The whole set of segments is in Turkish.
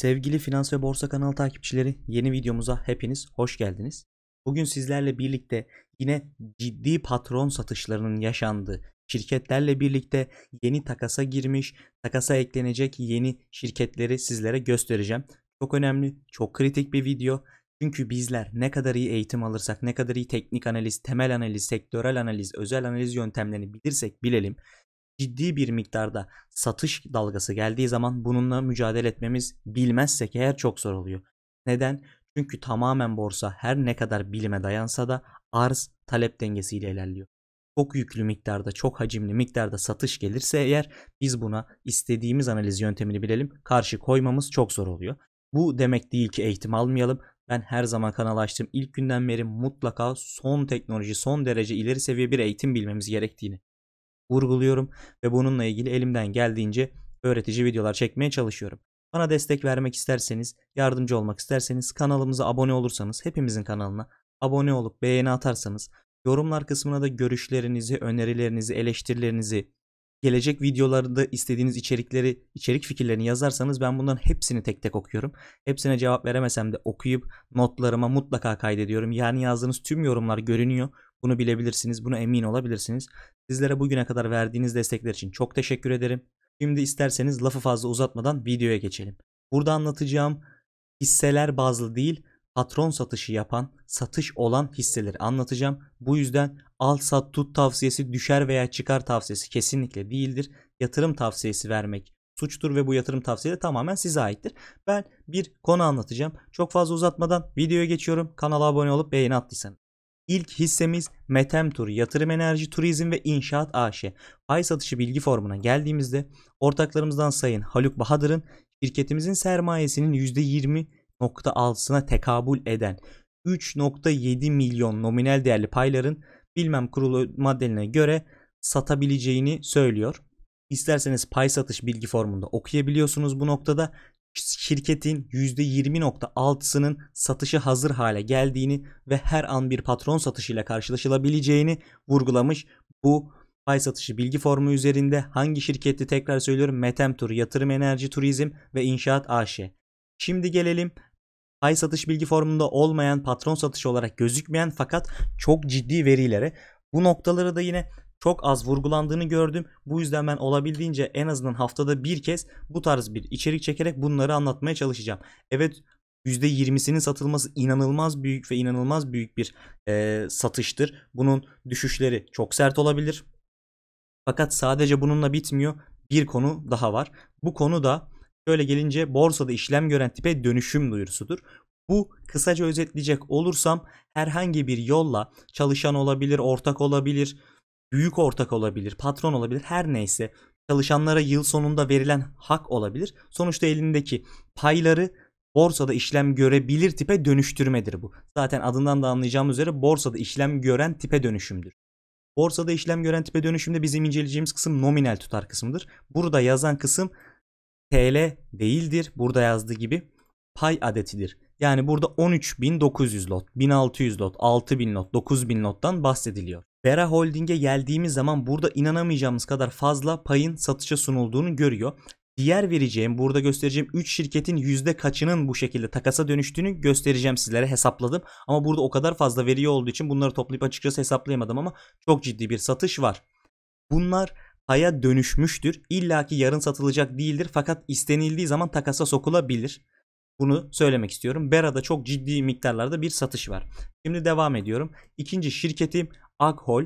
Sevgili Finans ve Borsa kanalı takipçileri yeni videomuza hepiniz hoş geldiniz. Bugün sizlerle birlikte yine ciddi patron satışlarının yaşandığı şirketlerle birlikte yeni takasa girmiş, takasa eklenecek yeni şirketleri sizlere göstereceğim. Çok önemli, çok kritik bir video. Çünkü bizler ne kadar iyi eğitim alırsak, ne kadar iyi teknik analiz, temel analiz, sektörel analiz, özel analiz yöntemlerini bilirsek bilelim ciddi bir miktarda satış dalgası geldiği zaman bununla mücadele etmemiz bilmezsek eğer çok zor oluyor. Neden? Çünkü tamamen borsa her ne kadar bilime dayansa da arz talep dengesiyle ilerliyor. Çok yüklü miktarda, çok hacimli miktarda satış gelirse eğer biz buna istediğimiz analiz yöntemini bilelim, karşı koymamız çok zor oluyor. Bu demek değil ki eğitim almayalım. Ben her zaman kanala açtığım ilk günden beri mutlaka son teknoloji, son derece ileri seviye bir eğitim bilmemiz gerektiğini vurguluyorum ve bununla ilgili elimden geldiğince öğretici videolar çekmeye çalışıyorum. Bana destek vermek isterseniz, yardımcı olmak isterseniz kanalımıza abone olursanız, hepimizin kanalına abone olup beğeni atarsanız, yorumlar kısmına da görüşlerinizi, önerilerinizi, eleştirilerinizi, gelecek videolarda istediğiniz içerikleri, içerik fikirlerini yazarsanız ben bunların hepsini tek tek okuyorum. Hepsine cevap veremesem de okuyup notlarıma mutlaka kaydediyorum. Yani yazdığınız tüm yorumlar görünüyor. Bunu bilebilirsiniz, bunu emin olabilirsiniz. Sizlere bugüne kadar verdiğiniz destekler için çok teşekkür ederim. Şimdi isterseniz lafı fazla uzatmadan videoya geçelim. Burada anlatacağım hisseler bazlı değil, patron satışı yapan, satış olan hisseleri anlatacağım. Bu yüzden al sat tut tavsiyesi, düşer veya çıkar tavsiyesi kesinlikle değildir. Yatırım tavsiyesi vermek suçtur ve bu yatırım tavsiyesi tamamen size aittir. Ben bir konu anlatacağım. Çok fazla uzatmadan videoya geçiyorum. Kanala abone olup beğeni attıysanız. İlk hissemiz Metem Tur, Yatırım Enerji Turizm ve İnşaat AŞ. Pay satışı bilgi formuna geldiğimizde ortaklarımızdan Sayın Haluk Bahadır'ın şirketimizin sermayesinin %20.6'sına tekabül eden 3.7 milyon nominal değerli payların bilmem kurulu maddeline göre satabileceğini söylüyor. İsterseniz pay satış bilgi formunda okuyabiliyorsunuz bu noktada şirketin %20.6'sının satışı hazır hale geldiğini ve her an bir patron satışıyla karşılaşılabileceğini vurgulamış. Bu pay satışı bilgi formu üzerinde hangi şirkette tekrar söylüyorum Metem Tur, Yatırım Enerji Turizm ve İnşaat AŞ. E. Şimdi gelelim pay satış bilgi formunda olmayan patron satışı olarak gözükmeyen fakat çok ciddi verilere. Bu noktaları da yine çok az vurgulandığını gördüm. Bu yüzden ben olabildiğince en azından haftada bir kez bu tarz bir içerik çekerek bunları anlatmaya çalışacağım. Evet %20'sinin satılması inanılmaz büyük ve inanılmaz büyük bir e, satıştır. Bunun düşüşleri çok sert olabilir. Fakat sadece bununla bitmiyor. Bir konu daha var. Bu konu da şöyle gelince borsada işlem gören tipe dönüşüm duyurusudur. Bu kısaca özetleyecek olursam herhangi bir yolla çalışan olabilir, ortak olabilir, büyük ortak olabilir, patron olabilir her neyse çalışanlara yıl sonunda verilen hak olabilir. Sonuçta elindeki payları borsada işlem görebilir tipe dönüştürmedir bu. Zaten adından da anlayacağımız üzere borsada işlem gören tipe dönüşümdür. Borsada işlem gören tipe dönüşümde bizim inceleyeceğimiz kısım nominal tutar kısmıdır. Burada yazan kısım TL değildir. Burada yazdığı gibi pay adetidir. Yani burada 13.900 lot, 1600 lot, 6000 lot, 9000 lottan bahsediliyor. Bera Holding'e geldiğimiz zaman burada inanamayacağımız kadar fazla payın satışa sunulduğunu görüyor. Diğer vereceğim, burada göstereceğim 3 şirketin yüzde kaçının bu şekilde takasa dönüştüğünü göstereceğim sizlere hesapladım. Ama burada o kadar fazla veri olduğu için bunları toplayıp açıkçası hesaplayamadım ama çok ciddi bir satış var. Bunlar paya dönüşmüştür. İlla ki yarın satılacak değildir fakat istenildiği zaman takasa sokulabilir. Bunu söylemek istiyorum. Bera'da çok ciddi miktarlarda bir satış var. Şimdi devam ediyorum. İkinci şirketim Akhol,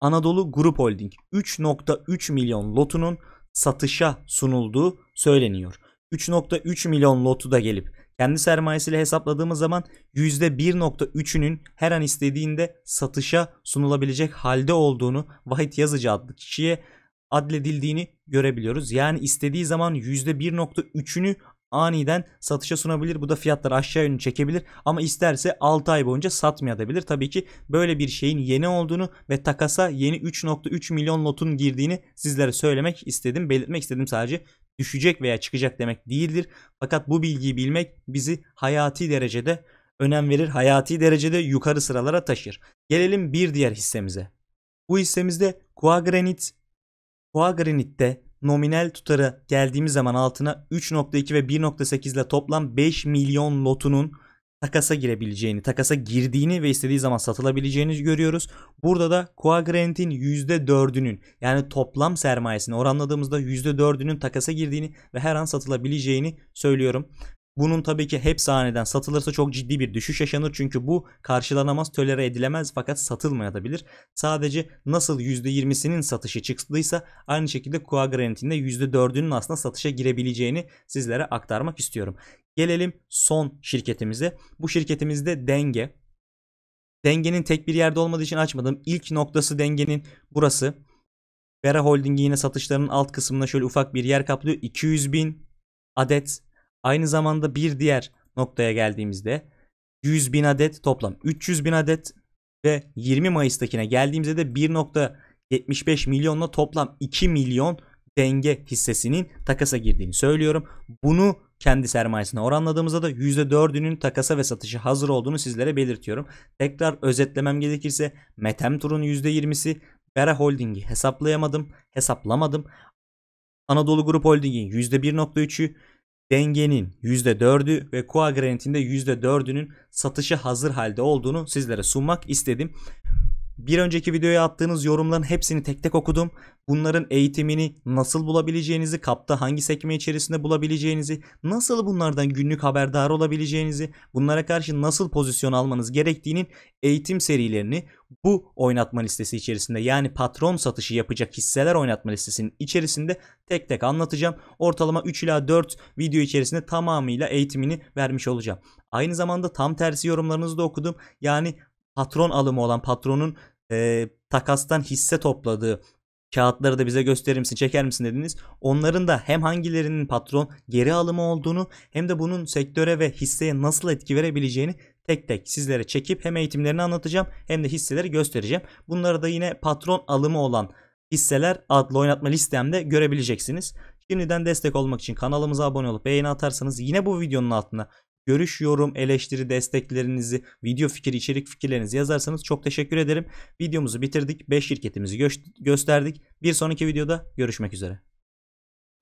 Anadolu Grup Holding 3.3 milyon lotunun satışa sunulduğu söyleniyor. 3.3 milyon lotu da gelip kendi sermayesiyle hesapladığımız zaman %1.3'ünün her an istediğinde satışa sunulabilecek halde olduğunu Vahit Yazıcı adlı kişiye adledildiğini görebiliyoruz. Yani istediği zaman %1.3'ünü aniden satışa sunabilir. Bu da fiyatları aşağı yönlü çekebilir ama isterse 6 ay boyunca satmayabilir. Tabii ki böyle bir şeyin yeni olduğunu ve takasa yeni 3.3 milyon lotun girdiğini sizlere söylemek istedim. Belirtmek istedim sadece düşecek veya çıkacak demek değildir. Fakat bu bilgiyi bilmek bizi hayati derecede önem verir. Hayati derecede yukarı sıralara taşır. Gelelim bir diğer hissemize. Bu hissemizde Kuagranit Kuagranit'te nominal tutarı geldiğimiz zaman altına 3.2 ve 1.8 ile toplam 5 milyon lotunun takasa girebileceğini, takasa girdiğini ve istediği zaman satılabileceğini görüyoruz. Burada da Quagrant'in %4'ünün yani toplam sermayesini oranladığımızda %4'ünün takasa girdiğini ve her an satılabileceğini söylüyorum. Bunun tabii ki hep sahneden satılırsa çok ciddi bir düşüş yaşanır. Çünkü bu karşılanamaz, tölere edilemez fakat satılmayabilir. Sadece nasıl %20'sinin satışı çıktıysa aynı şekilde Kua Granit'in de %4'ünün aslında satışa girebileceğini sizlere aktarmak istiyorum. Gelelim son şirketimize. Bu şirketimizde denge. Dengenin tek bir yerde olmadığı için açmadım. İlk noktası dengenin burası. Vera Holding'i yine satışlarının alt kısmına şöyle ufak bir yer kaplıyor. 200 bin adet Aynı zamanda bir diğer noktaya geldiğimizde 100 bin adet toplam 300 bin adet ve 20 Mayıs'takine geldiğimizde de 1.75 milyonla toplam 2 milyon denge hissesinin takasa girdiğini söylüyorum. Bunu kendi sermayesine oranladığımızda da %4'ünün takasa ve satışı hazır olduğunu sizlere belirtiyorum. Tekrar özetlemem gerekirse Metem Tur'un %20'si, Bera Holding'i hesaplayamadım, hesaplamadım. Anadolu Grup Holding'in %1.3'ü, dengenin %4'ü ve Quagranit'in de %4'ünün satışı hazır halde olduğunu sizlere sunmak istedim. Bir önceki videoya attığınız yorumların hepsini tek tek okudum. Bunların eğitimini nasıl bulabileceğinizi, kapta hangi sekme içerisinde bulabileceğinizi, nasıl bunlardan günlük haberdar olabileceğinizi, bunlara karşı nasıl pozisyon almanız gerektiğinin eğitim serilerini bu oynatma listesi içerisinde yani patron satışı yapacak hisseler oynatma listesinin içerisinde tek tek anlatacağım. Ortalama 3 ila 4 video içerisinde tamamıyla eğitimini vermiş olacağım. Aynı zamanda tam tersi yorumlarınızı da okudum. Yani patron alımı olan patronun e, takastan hisse topladığı kağıtları da bize gösterir misin çeker misin dediniz. Onların da hem hangilerinin patron geri alımı olduğunu hem de bunun sektöre ve hisseye nasıl etki verebileceğini tek tek sizlere çekip hem eğitimlerini anlatacağım hem de hisseleri göstereceğim. Bunları da yine patron alımı olan hisseler adlı oynatma listemde görebileceksiniz. Şimdiden destek olmak için kanalımıza abone olup beğeni atarsanız yine bu videonun altına Görüş, yorum, eleştiri, desteklerinizi, video fikir içerik fikirlerinizi yazarsanız çok teşekkür ederim. Videomuzu bitirdik. 5 şirketimizi gö gösterdik. Bir sonraki videoda görüşmek üzere.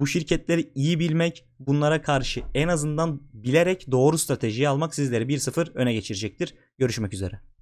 Bu şirketleri iyi bilmek, bunlara karşı en azından bilerek doğru stratejiyi almak sizleri 1-0 öne geçirecektir. Görüşmek üzere.